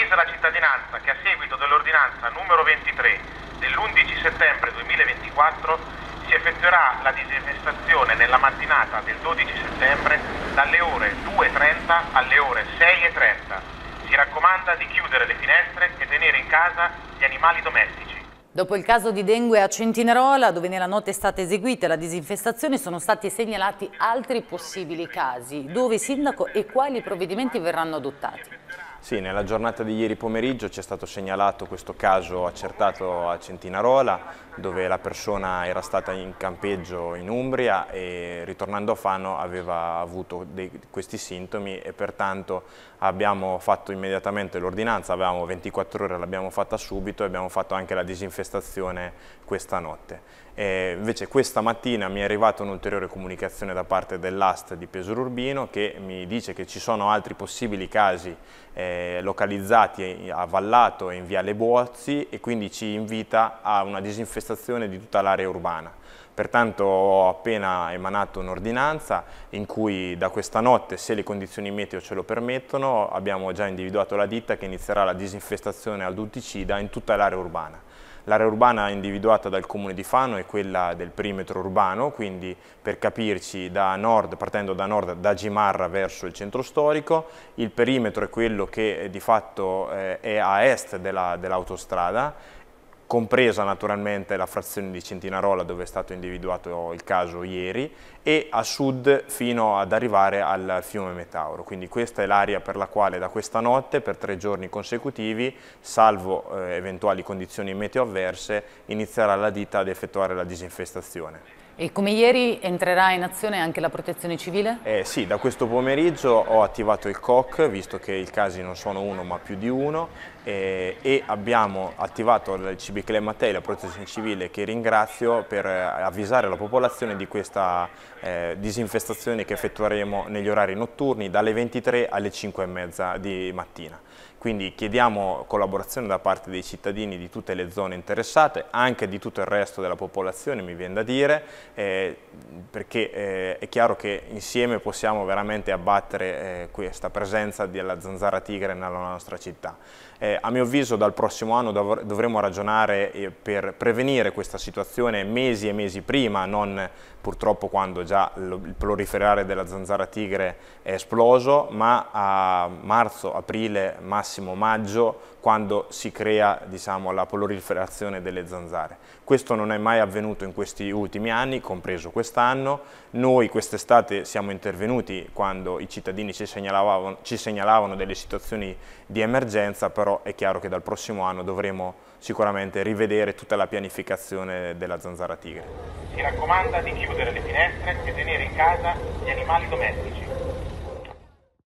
avvisa la cittadinanza che a seguito dell'ordinanza numero 23 dell'11 settembre 2024 si effettuerà la disinfestazione nella mattinata del 12 settembre dalle ore 2.30 alle ore 6.30. Si raccomanda di chiudere le finestre e tenere in casa gli animali domestici. Dopo il caso di dengue a Centinerola, dove nella notte è stata eseguita la disinfestazione, sono stati segnalati altri possibili casi, dove sindaco e quali provvedimenti verranno adottati. Sì, nella giornata di ieri pomeriggio ci è stato segnalato questo caso accertato a Centinarola dove la persona era stata in campeggio in Umbria e ritornando a Fano aveva avuto dei, questi sintomi e pertanto abbiamo fatto immediatamente l'ordinanza, avevamo 24 ore, l'abbiamo fatta subito e abbiamo fatto anche la disinfestazione questa notte. E invece questa mattina mi è arrivata un'ulteriore comunicazione da parte dell'AST di Pesaro Urbino che mi dice che ci sono altri possibili casi eh, eh, localizzati a Vallato e in Viale Buozzi e quindi ci invita a una disinfestazione di tutta l'area urbana. Pertanto ho appena emanato un'ordinanza in cui da questa notte, se le condizioni meteo ce lo permettono, abbiamo già individuato la ditta che inizierà la disinfestazione ad uticida in tutta l'area urbana. L'area urbana individuata dal comune di Fano è quella del perimetro urbano, quindi per capirci da nord, partendo da nord da Gimarra verso il centro storico, il perimetro è quello che eh, di fatto eh, è a est dell'autostrada dell compresa naturalmente la frazione di Centinarola dove è stato individuato il caso ieri e a sud fino ad arrivare al fiume Metauro. Quindi questa è l'area per la quale da questa notte per tre giorni consecutivi, salvo eh, eventuali condizioni meteo avverse, inizierà la ditta ad effettuare la disinfestazione. E come ieri entrerà in azione anche la protezione civile? Eh sì, da questo pomeriggio ho attivato il COC, visto che i casi non sono uno ma più di uno, eh, e abbiamo attivato il Cibicle Mattei, la protezione civile, che ringrazio per eh, avvisare la popolazione di questa eh, disinfestazione che effettueremo negli orari notturni dalle 23 alle 5 e mezza di mattina. Quindi chiediamo collaborazione da parte dei cittadini di tutte le zone interessate, anche di tutto il resto della popolazione, mi viene da dire, eh, perché eh, è chiaro che insieme possiamo veramente abbattere eh, questa presenza della zanzara tigre nella nostra città. Eh, a mio avviso dal prossimo anno dov dovremo ragionare eh, per prevenire questa situazione mesi e mesi prima, non purtroppo quando già il proliferare della zanzara tigre è esploso, ma a marzo, aprile, massimo maggio, quando si crea diciamo, la proliferazione delle zanzare. Questo non è mai avvenuto in questi ultimi anni, compreso quest'anno. Noi quest'estate siamo intervenuti quando i cittadini ci segnalavano, ci segnalavano delle situazioni di emergenza, però è chiaro che dal prossimo anno dovremo sicuramente rivedere tutta la pianificazione della zanzara tigre. Si raccomanda di chiudere le finestre e tenere in casa gli animali domestici.